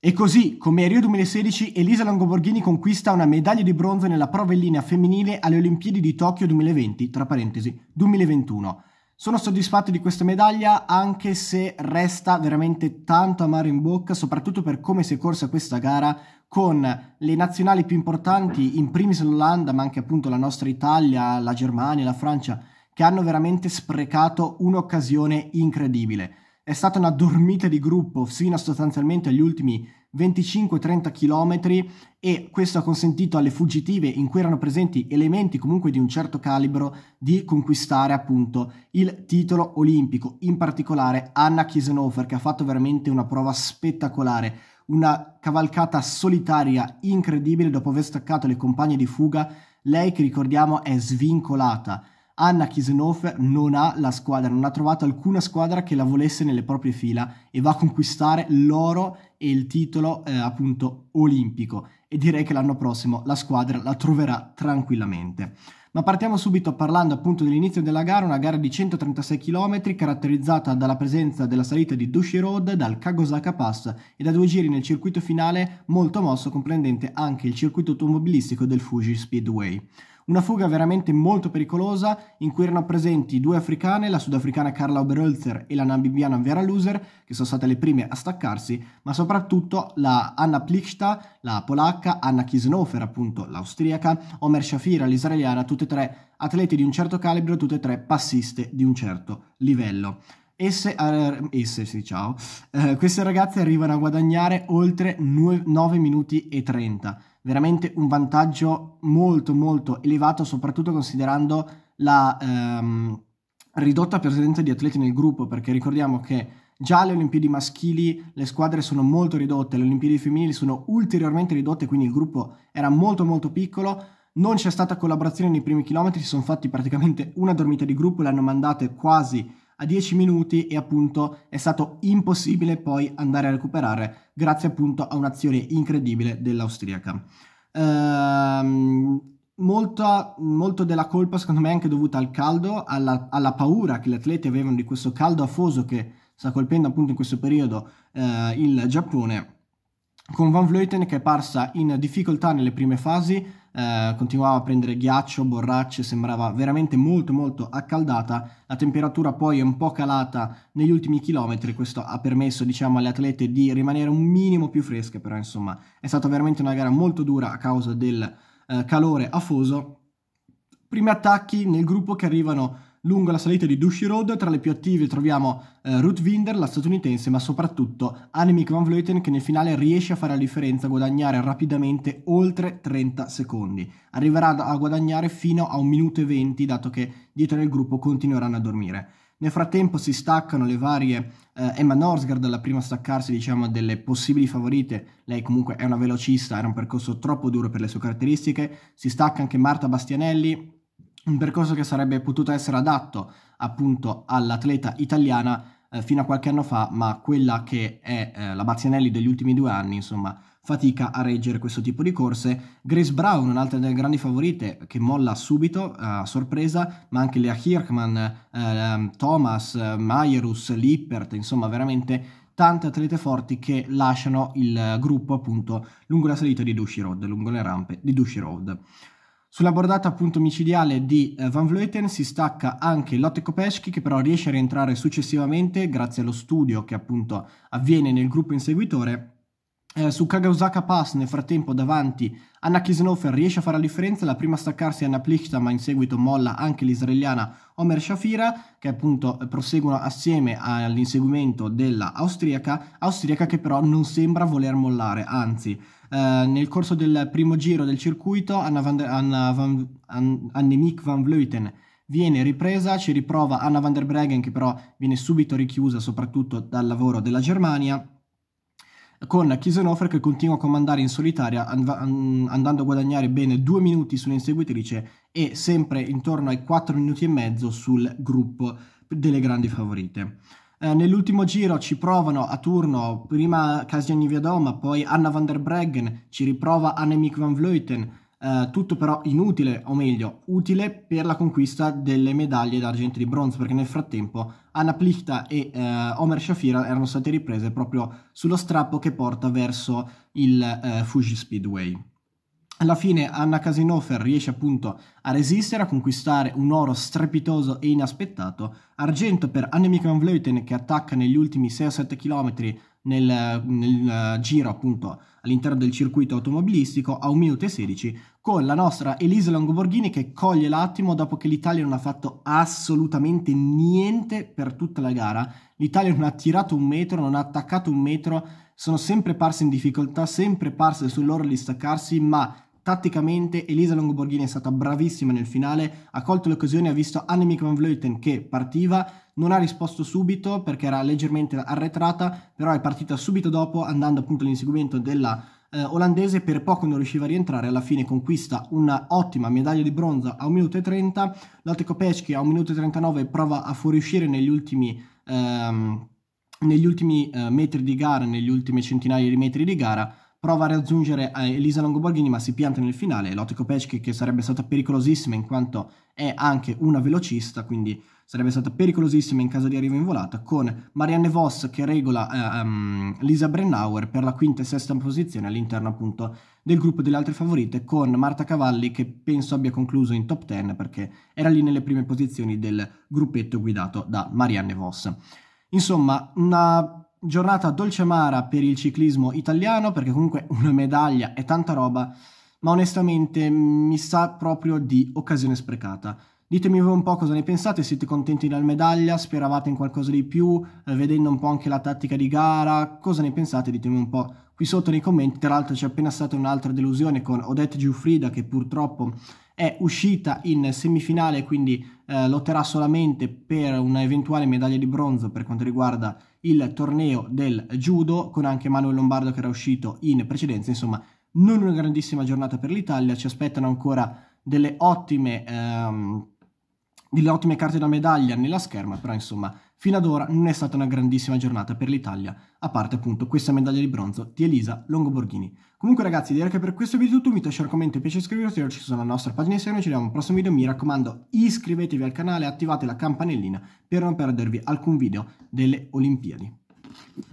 E così, come a Rio 2016, Elisa Longoborghini conquista una medaglia di bronzo nella prova in linea femminile alle Olimpiadi di Tokyo 2020, tra parentesi, 2021. Sono soddisfatto di questa medaglia anche se resta veramente tanto amaro in bocca, soprattutto per come si è corsa questa gara con le nazionali più importanti, in primis l'Olanda, ma anche appunto la nostra Italia, la Germania, la Francia, che hanno veramente sprecato un'occasione incredibile. È stata una dormita di gruppo fino a sostanzialmente agli ultimi 25-30 km e questo ha consentito alle fuggitive in cui erano presenti elementi comunque di un certo calibro di conquistare appunto il titolo olimpico, in particolare Anna Kiesenhofer che ha fatto veramente una prova spettacolare, una cavalcata solitaria incredibile dopo aver staccato le compagne di fuga, lei che ricordiamo è svincolata Anna Kisenhofer non ha la squadra, non ha trovato alcuna squadra che la volesse nelle proprie fila e va a conquistare l'oro e il titolo eh, appunto olimpico e direi che l'anno prossimo la squadra la troverà tranquillamente. Ma partiamo subito parlando appunto dell'inizio della gara, una gara di 136 km caratterizzata dalla presenza della salita di Dushi Road, dal Kagosaka Pass e da due giri nel circuito finale molto mosso comprendente anche il circuito automobilistico del Fuji Speedway. Una fuga veramente molto pericolosa in cui erano presenti due africane, la sudafricana Carla Oberholzer e la namibiana Vera Loser, che sono state le prime a staccarsi, ma soprattutto la Anna Plichta, la polacca, Anna Kisnofer, appunto l'austriaca, Omer Shafira, l'israeliana, tutte e tre atlete di un certo calibro, tutte e tre passiste di un certo livello. Esse, eh, esse sì, ciao. Eh, queste ragazze arrivano a guadagnare oltre 9 minuti e 30 veramente un vantaggio molto molto elevato, soprattutto considerando la ehm, ridotta presenza di atleti nel gruppo, perché ricordiamo che già alle Olimpiadi maschili le squadre sono molto ridotte, le Olimpiadi femminili sono ulteriormente ridotte, quindi il gruppo era molto molto piccolo. Non c'è stata collaborazione nei primi chilometri, si sono fatti praticamente una dormita di gruppo, le hanno mandate quasi a 10 minuti e appunto è stato impossibile poi andare a recuperare grazie appunto a un'azione incredibile dell'austriaca. Ehm, molta, molto della colpa secondo me è anche dovuta al caldo, alla, alla, paura che gli atleti avevano di questo caldo afoso che sta colpendo appunto in questo periodo eh, il Giappone, con Van Vleuten che è parsa in difficoltà nelle prime fasi, eh, continuava a prendere ghiaccio, borracce, sembrava veramente molto molto accaldata, la temperatura poi è un po' calata negli ultimi chilometri, questo ha permesso diciamo alle atlete di rimanere un minimo più fresche, però insomma è stata veramente una gara molto dura a causa del eh, calore afoso. Primi attacchi nel gruppo che arrivano Lungo la salita di Dushy Road, tra le più attive troviamo eh, Ruth Winder, la statunitense, ma soprattutto Annemiek van Vleuten che nel finale riesce a fare la differenza, guadagnare rapidamente oltre 30 secondi. Arriverà a guadagnare fino a 1 minuto e 20, dato che dietro nel gruppo continueranno a dormire. Nel frattempo si staccano le varie eh, Emma Norsgaard, la prima a staccarsi diciamo, delle possibili favorite, lei comunque è una velocista, era un percorso troppo duro per le sue caratteristiche, si stacca anche Marta Bastianelli, un percorso che sarebbe potuto essere adatto appunto all'atleta italiana eh, fino a qualche anno fa, ma quella che è eh, la Bazzianelli degli ultimi due anni, insomma, fatica a reggere questo tipo di corse. Grace Brown, un'altra delle grandi favorite, che molla subito eh, a eh, sorpresa, ma anche Lea Hirkman, eh, ehm, Thomas, eh, Majerus, Lippert, insomma, veramente tante atlete forti che lasciano il gruppo appunto lungo la salita di Dushy Road, lungo le rampe di Dushy Road. Sulla bordata appunto micidiale di eh, Van Vleuten si stacca anche Lotte Kopeschi che però riesce a rientrare successivamente grazie allo studio che appunto avviene nel gruppo inseguitore eh, su Kagausaka Pass nel frattempo davanti Anna Kisnofer riesce a fare la differenza, la prima a staccarsi è Anna Plichta ma in seguito molla anche l'israeliana Omer Shafira che appunto eh, proseguono assieme all'inseguimento della austriaca, austriaca che però non sembra voler mollare, anzi eh, nel corso del primo giro del circuito Anna van, de, Anna van, An, Annemiek van Vleuten viene ripresa, ci riprova Anna van der Breggen che però viene subito richiusa soprattutto dal lavoro della Germania con Kisenofer che continua a comandare in solitaria and- andando a guadagnare bene due minuti sull'inseguitrice e sempre intorno ai 4 minuti e mezzo sul gruppo delle grandi favorite. Eh, nell'ultimo giro ci provano a turno prima Casiani Viadoma, poi Anna van der Breggen, ci riprova Annemiek van Vleuten, eh, tutto però inutile, o meglio, utile per la conquista delle medaglie d'argento e di bronzo, perché nel frattempo Anna Plichta e uh, Omer Shafira erano state riprese proprio sullo strappo che porta verso il uh, Fuji Speedway. Alla fine Anna Casinofer riesce appunto a resistere, a conquistare un oro strepitoso e inaspettato, argento per Annemiek van Vleuten che attacca negli ultimi 6 o 7 km nel, nel eh, giro appunto all'interno del circuito automobilistico a 1 minuto e 16 con la nostra Elisa Longoborghini che coglie l'attimo dopo che l'Italia non ha fatto assolutamente niente per tutta la gara. L'Italia non ha tirato un metro, non ha attaccato un metro, sono sempre parse in difficoltà, sempre parse sull'ora di staccarsi, ma Tatticamente Elisa Longoborghini è stata bravissima nel finale, ha colto l'occasione, ha visto Annemiek van Vleuten che partiva, non ha risposto subito perché era leggermente arretrata, però è partita subito dopo andando appunto all'inseguimento della eh, olandese, per poco non riusciva a rientrare, alla fine conquista un'ottima medaglia di bronzo a 1 minuto e 30, Lotte Kopecki a 1 minuto e 39 prova a fuoriuscire negli ultimi... Ehm, negli ultimi eh, metri di gara, negli ultimi centinaia di metri di gara, prova a raggiungere eh, Elisa Longoborghini ma si pianta nel finale, Lotte Kopecki che sarebbe stata pericolosissima in quanto è anche una velocista, quindi sarebbe stata pericolosissima in caso di arrivo in volata, con Marianne Voss che regola eh, ehm, Lisa Brennauer per la quinta e sesta posizione all'interno appunto del gruppo delle altre favorite, con Marta Cavalli che penso abbia concluso in top 10 perché era lì nelle prime posizioni del gruppetto guidato da Marianne Voss. Insomma, una giornata dolce amara per il ciclismo italiano, perché comunque una medaglia è tanta roba, ma onestamente mi sa proprio di occasione sprecata. Ditemi voi un po' cosa ne pensate, siete contenti della medaglia, speravate in qualcosa di più, eh, vedendo un po' anche la tattica di gara, cosa ne pensate? Ditemi un po' qui sotto nei commenti, tra l'altro c'è appena stata un'altra delusione con Odette Giuffrida che purtroppo è uscita in semifinale, quindi eh, lotterà solamente per una eventuale medaglia di bronzo per quanto riguarda il torneo del judo con anche Manuel Lombardo che era uscito in precedenza, insomma non una grandissima giornata per l'Italia, ci aspettano ancora delle ottime, ehm, delle ottime carte da medaglia nella scherma, però insomma Fino ad ora non è stata una grandissima giornata per l'Italia, a parte appunto questa medaglia di bronzo di Elisa Longoborghini. Comunque ragazzi, direi che per questo video è tutto, mi lascia lasciare commenti, piace iscriversi, ora ci sono la nostra pagina insieme, ci vediamo al prossimo video, mi raccomando iscrivetevi al canale, e attivate la campanellina per non perdervi alcun video delle Olimpiadi.